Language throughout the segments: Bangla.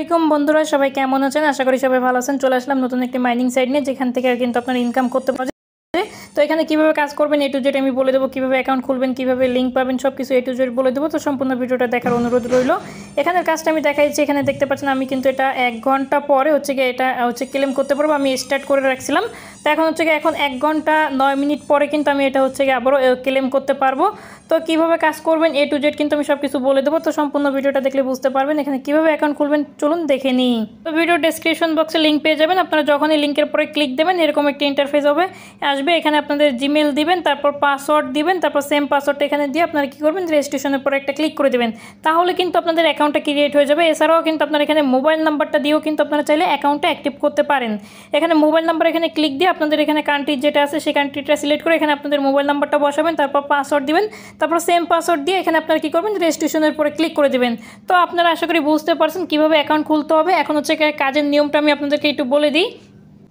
এরকম বন্ধুরা সবাই কেমন আছেন আশা করি সবাই ভালো আছেন চলে আসলাম নতুন একটি মাইনিং সাইট নিয়ে যেখান থেকে কিন্তু আপনার ইনকাম করতে পারবেন তো এখানে কিভাবে কাজ করবেন এ টু জেড আমি বলে দেবো কীভাবে অ্যাকাউন্ট খুলবেন কীভাবে লিঙ্ক পাবেন সব কিছু এ টু জেড বলে দেবো তো সম্পূর্ণ ভিডিওটা দেখার অনুরোধ রইল এখানের কাজটা আমি দেখাইছি এখানে দেখতে পাচ্ছেন আমি কিন্তু এটা এক ঘন্টা পরে হচ্ছে গিয়ে এটা হচ্ছে ক্লেম করতে পারবো আমি স্টার্ট করে রাখছিলাম তো এখন হচ্ছে গিয়ে এখন এক ঘন্টা নয় মিনিট পরে কিন্তু আমি এটা হচ্ছে গিয়ে আবারও ক্লেম করতে পারবো তো কীভাবে কাজ করবেন এ টু জেড কিন্তু আমি সব কিছু বলে দেবো তো সম্পূর্ণ ভিডিওটা দেখলে বুঝতে পারবেন এখানে কীভাবে অ্যাকাউন্ট খুলবেন চলুন দেখে নিই তো ভিডিও ডিসক্রিপশন বক্সে লিঙ্ক পেয়ে যাবেন আপনারা যখনই লিঙ্কের পরে ক্লিক দেবেন এরকম একটি ইন্টারফেস হবে আসবে এখানে আপনাদের জিমেল দিবেন তারপর পাসওয়ার্ড দিবেন তারপর সেম পাসওয়ার্ডটা এখানে দিয়ে আপনারা কী করবেন রেজিস্ট্রেশনের পরে একটা ক্লিক করে দেবেন তাহলে কিন্তু আপনাদের অ্যাকাউন্টটা ক্রিয়েট হয়ে যাবে এছাড়াও কিন্তু আপনারা এখানে মোবাইল নাম্বারটা দিয়েও কিন্তু আপনারা চাইলে অ্যাকাউন্টটা অ্যাক্টিভ করতে পারেন এখানে মোবাইল নাম্বার এখানে ক্লিক দিয়ে আপনাদের এখানে কান্ট্রি যেটা আছে সেই কান্ট্রিটা সিলেক্ট করে এখানে আপনাদের মোবাইল নাম্বারটা বসাবেন তারপর পাসওয়ার্ড দিবেন তারপর সেম পাসওয়ার্ড দিয়ে এখানে আপনারা কী করবেন রেজিস্ট্রেশনের উপরে ক্লিক করে দেবেন তো আপনারা আশা করি বুঝতে পারছেন কীভাবে অ্যাকাউন্ট খুলতে হবে এখন হচ্ছে কাজের নিয়মটা আমি আপনাদেরকে একটু বলে দিই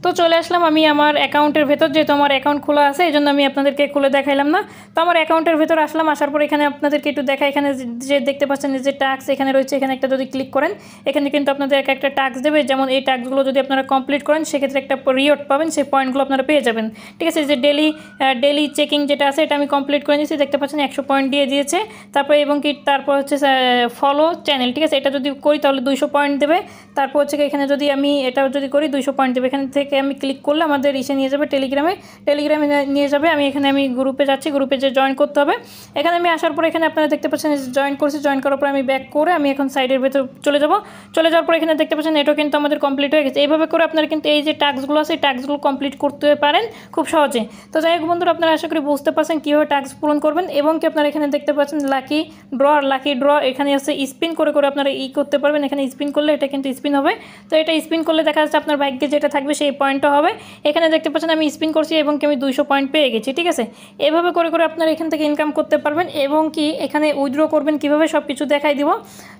তো চলে আসলাম আমি আমার অ্যাকাউন্টের ভেতর যেহেতু আমার অ্যাকাউন্ট খোলা আছে এই জন্য আমি আপনাদেরকে খুলে দেখাইলাম না তো আমার অ্যাকাউন্টের ভেতর আসলাম আসার পর এখানে আপনাদেরকে একটু দেখা এখানে যে দেখতে পাচ্ছেন যে টাস্ক এখানে রয়েছে এখানে একটা যদি ক্লিক করেন এখানে কিন্তু আপনাদের এক একটা টাস্ক দেবে যেমন এই টাস্কগুলো যদি আপনারা কমপ্লিট করেন সেক্ষেত্রে একটা রিওট পাবেন সেই পয়েন্টগুলো আপনারা পেয়ে যাবেন ঠিক আছে যে ডেলি ডেলি চেকিং যেটা আছে এটা আমি কমপ্লিট করে নিয়েছি দেখতে পাচ্ছেন একশো পয়েন্ট দিয়ে দিয়েছে তারপরে এবং কি তারপর হচ্ছে ফলো চ্যানেল ঠিক আছে এটা যদি করি তাহলে দুইশো পয়েন্ট দেবে তারপর হচ্ছে এখানে যদি আমি এটা যদি করি দুইশো পয়েন্ট দেবে এখানে থেকে এটাকে আমি ক্লিক করলে আমাদের ইসে নিয়ে যাবে টেলিগ্রামে টেলিগ্রামে নিয়ে যাবে আমি এখানে আমি গ্রুপে যাচ্ছি গ্রুপে যে জয়েন করতে হবে এখানে আমি আসার পর এখানে আপনারা দেখতে পাচ্ছেন জয়েন করছি জয়েন করার পর আমি ব্যাক করে আমি এখন সাইডের ভেতর চলে যাব চলে যাওয়ার পর এখানে দেখতে পাচ্ছেন এটাও কিন্তু আমাদের কমপ্লিট হয়ে গেছে এইভাবে করে আপনারা কিন্তু এই যে টাস্কগুলো আছে এই টাস্কগুলো কমপ্লিট করতে পারেন খুব সহজে তো যাই হোক বন্ধুরা আপনারা আশা করি বুঝতে পারছেন কীভাবে টাস্ক পূরণ করবেন এবং কি আপনারা এখানে দেখতে পাচ্ছেন লাকি ড্র আর লাকি ড্র এখানে আছে স্পিন করে করে আপনারা ই করতে পারবেন এখানে স্পিন করলে এটা কিন্তু স্পিন হবে তো এটা স্পিন করলে দেখা যাচ্ছে আপনার বাইকে যেটা থাকবে সেই পয়েন্টও হবে এখানে দেখতে পাচ্ছেন আমি স্পিন করছি এবং কি আমি দুইশো পয়েন্ট পেয়ে গেছি ঠিক আছে এভাবে করে করে আপনারা এখান থেকে ইনকাম করতে পারবেন এবং কি এখানে উইথড্র করবেন কীভাবে সব কিছু দেখাই দিব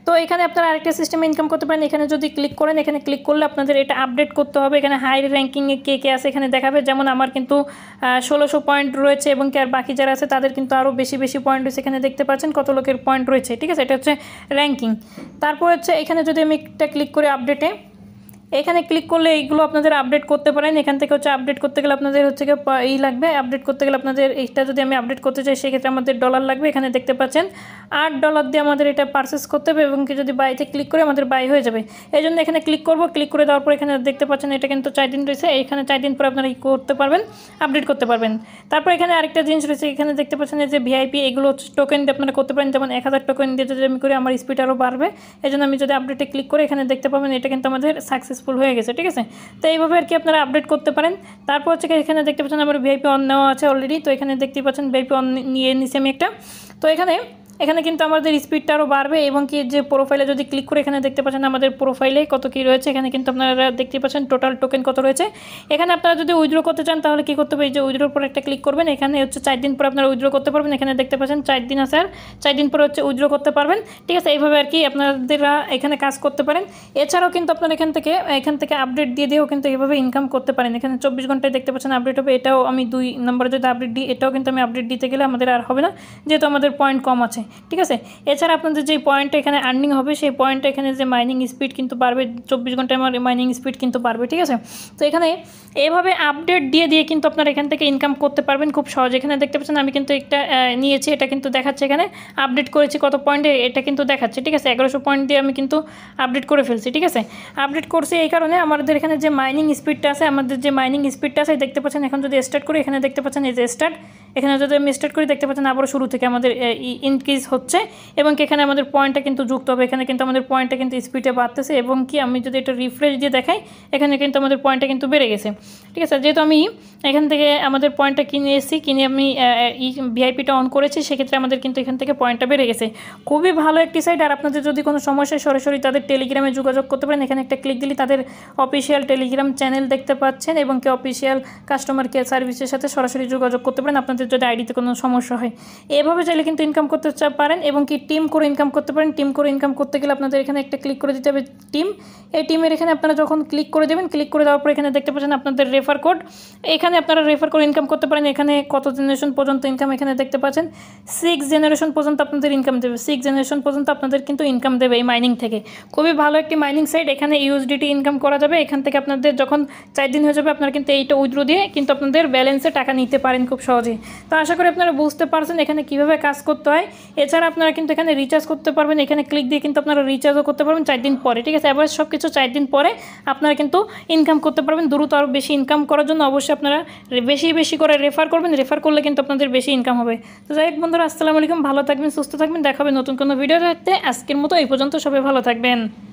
তো এখানে আপনারা আরেকটা সিস্টেমে ইনকাম করতে পারেন এখানে যদি ক্লিক করেন এখানে ক্লিক করলে আপনাদের এটা আপডেট করতে হবে এখানে হাই র্যাঙ্কিংয়ে কে কে আছে এখানে দেখাবে যেমন আমার কিন্তু ষোলোশো পয়েন্ট রয়েছে এবং কি আর বাকি যারা আছে তাদের কিন্তু আরও বেশি বেশি পয়েন্ট রয়েছে এখানে দেখতে পাচ্ছেন কত লোকের পয়েন্ট রয়েছে ঠিক আছে এটা হচ্ছে র্যাঙ্কিং তারপর হচ্ছে এখানে যদি আমি একটা ক্লিক করে আপডেটে এখানে ক্লিক করলে এইগুলো আপনাদের আপডেট করতে পারেন এখান থেকে হচ্ছে আপডেট করতে গেলে আপনাদের হচ্ছে এই লাগবে আপডেট করতে গেলে আপনাদের এইটা যদি আমি আপডেট করতে চাই সেক্ষেত্রে আমাদের ডলার লাগবে এখানে দেখতে পাচ্ছেন আট ডলার দিয়ে আমাদের এটা পারচেস করতে হবে এবং কি যদি বাইতে ক্লিক করে আমাদের বাই হয়ে যাবে এই জন্য এখানে ক্লিক করব ক্লিক করে দেওয়ার পর এখানে দেখতে পাচ্ছেন এটা কিন্তু চার দিন রয়েছে এখানে চার দিন পরে আপনারা করতে পারবেন আপডেট করতে পারবেন তারপর এখানে আরেকটা জিনিস রয়েছে এখানে দেখতে পাচ্ছেন যে ভিআইপি এগুলো টোকেন দিয়ে আপনারা করতে পারেন যেমন এক হাজার টোকেন দিয়ে যদি আমি করি আমার স্পিড আরও বাড়বে এই জন্য আমি যদি আপডেটে ক্লিক করে এখানে দেখতে পাবেন এটা কিন্তু আমাদের সাকসেস সাকসেসফুল হয়ে গেছে ঠিক আছে তো এইভাবে আর কি আপনারা আপডেট করতে পারেন তারপর হচ্ছে এখানে দেখতে পাচ্ছেন আমার ভিআইপি অন নেওয়া আছে অলরেডি তো এখানে দেখতে পাচ্ছেন ভিআইপি অন নিয়ে নিচে আমি একটা তো এখানে এখানে কিন্তু আমাদের স্পিডটা আরও বাড়বে এবং কি যে প্রোফাইলে যদি ক্লিক করে এখানে দেখতে পাচ্ছেন আমাদের প্রোফাইলে কত কি রয়েছে এখানে কিন্তু আপনারা দেখতে পাচ্ছেন টোটাল টোকেন কত রয়েছে এখানে আপনারা যদি উইড্রো করতে চান তাহলে কি করতে হবে এই যে উইড্রো পর একটা ক্লিক করবেন এখানে হচ্ছে চার দিন পর আপনারা উইড্রো করতে পারবেন এখানে দেখতে পাচ্ছেন চার দিন আছে আর চার দিন পর হচ্ছে উইড্রো করতে পারবেন ঠিক আছে এইভাবে আর কি আপনাদেররা এখানে কাজ করতে পারেন এছাড়াও কিন্তু আপনারা এখান থেকে এখান থেকে আপডেট দিয়ে দিয়েও কিন্তু এইভাবে ইনকাম করতে পারেন এখানে চব্বিশ ঘন্টায় দেখতে পাচ্ছেন আপডেট হবে এটাও আমি দুই নম্বরে যদি আপডেট দিই এটাও কিন্তু আমি আপডেট দিতে গেলে আমাদের আর হবে না যেহেতু আমাদের পয়েন্ট কম আছে ঠিক আছে এছাড়া আপনাদের যে পয়েন্টটা এখানে আর্নিং হবে সেই পয়েন্টটা এখানে যে মাইনিং স্পিড কিন্তু পারবে চব্বিশ ঘন্টায় আমার মাইনিং স্পিড কিন্তু পারবে ঠিক আছে তো এখানে এভাবে আপডেট দিয়ে দিয়ে কিন্তু আপনারা এখান থেকে ইনকাম করতে পারবেন খুব সহজ এখানে দেখতে পাচ্ছেন আমি কিন্তু একটা নিয়েছি এটা কিন্তু দেখাচ্ছে এখানে আপডেট করেছি কত পয়েন্টে এটা কিন্তু দেখাচ্ছে ঠিক আছে এগারোশো পয়েন্ট দিয়ে আমি কিন্তু আপডেট করে ফেলছি ঠিক আছে আপডেট করছি এই কারণে আমাদের এখানে যে মাইনিং স্পিডটা আছে আমাদের যে মাইনিং স্পিডটা আছে দেখতে পাচ্ছেন এখন যদি স্টার্ট করি এখানে দেখতে পাচ্ছেন এই যে স্টার্ট এখানে যদি আমি স্টার্ট করি দেখতে পাচ্ছেন আবারও শুরু থেকে আমাদের ইনক্রিজ হচ্ছে এবং এখানে আমাদের পয়েন্টটা কিন্তু যুক্ত হবে এখানে কিন্তু আমাদের পয়েন্টটা কিন্তু স্পিডে বাড়তেছে এবং কি আমি যদি এটা রিফ্রেশ দিয়ে দেখাই এখানে কিন্তু আমাদের পয়েন্টটা কিন্তু বেড়ে গেছে ঠিক আছে যেহেতু আমি এখান থেকে আমাদের পয়েন্টটা কিনে এসেছি কিনে আমি ই ভিআইপিটা অন করেছি সেক্ষেত্রে আমাদের কিন্তু এখান থেকে পয়েন্টটা বেড়ে গেছে খুবই ভালো একটি সাইট আর আপনাদের যদি কোনো সমস্যায় সরাসরি তাদের টেলিগ্রামে যোগাযোগ করতে পারেন এখানে একটা ক্লিক দিলে তাদের অফিসিয়াল টেলিগ্রাম চ্যানেল দেখতে পাচ্ছেন এবং কি অফিসিয়াল কাস্টমার কেয়ার সার্ভিসের সাথে সরাসরি যোগাযোগ করতে পারেন আপনাদের আপনাদের যদি আইডিতে কোনো সমস্যা হয় এভাবে চাইলে কিন্তু ইনকাম করতে পারেন এবং কি টিম করে ইনকাম করতে পারেন টিম করে ইনকাম করতে গেলে আপনাদের এখানে একটা ক্লিক করে দিতে হবে টিম এই টিমের এখানে আপনারা যখন ক্লিক করে দেবেন ক্লিক করে দেওয়ার পর এখানে দেখতে পাচ্ছেন আপনাদের রেফার কোড এখানে আপনারা রেফার করে ইনকাম করতে পারেন এখানে কত জেনারেশন পর্যন্ত ইনকাম এখানে দেখতে পাচ্ছেন সিক্স জেনারেশন পর্যন্ত আপনাদের ইনকাম দেবে সিক্স জেনারেশন পর্যন্ত আপনাদের কিন্তু ইনকাম দেবে এই মাইনিং থেকে খুবই ভালো একটি মাইনিং সাইট এখানে ইউএসডিটি ইনকাম করা যাবে এখান থেকে আপনাদের যখন চার দিন হয়ে যাবে আপনারা কিন্তু এইটা উইথড্রো দিয়ে কিন্তু আপনাদের ব্যালেন্সে টাকা নিতে পারেন খুব সহজে তো আশা করি আপনারা বুঝতে পারছেন এখানে কিভাবে কাজ করতে হয় এছাড়া আপনারা কিন্তু এখানে রিচার্জ করতে পারবেন এখানে ক্লিক দিয়ে কিন্তু আপনারা রিচার্জও করতে পারবেন চার দিন পরে ঠিক আছে এবার সব কিছু চার দিন পরে আপনারা কিন্তু ইনকাম করতে পারবেন দ্রুত আরও বেশি ইনকাম করার জন্য অবশ্যই আপনারা বেশি বেশি করে রেফার করবেন রেফার করলে কিন্তু আপনাদের বেশি ইনকাম হবে তো যাই হোক বন্ধুরা আসসালামু আলাইকুম ভালো থাকবেন সুস্থ থাকবেন দেখাবেন নতুন কোনো ভিডিও রাখতে আজকের মতো এই পর্যন্ত সবাই ভালো থাকবেন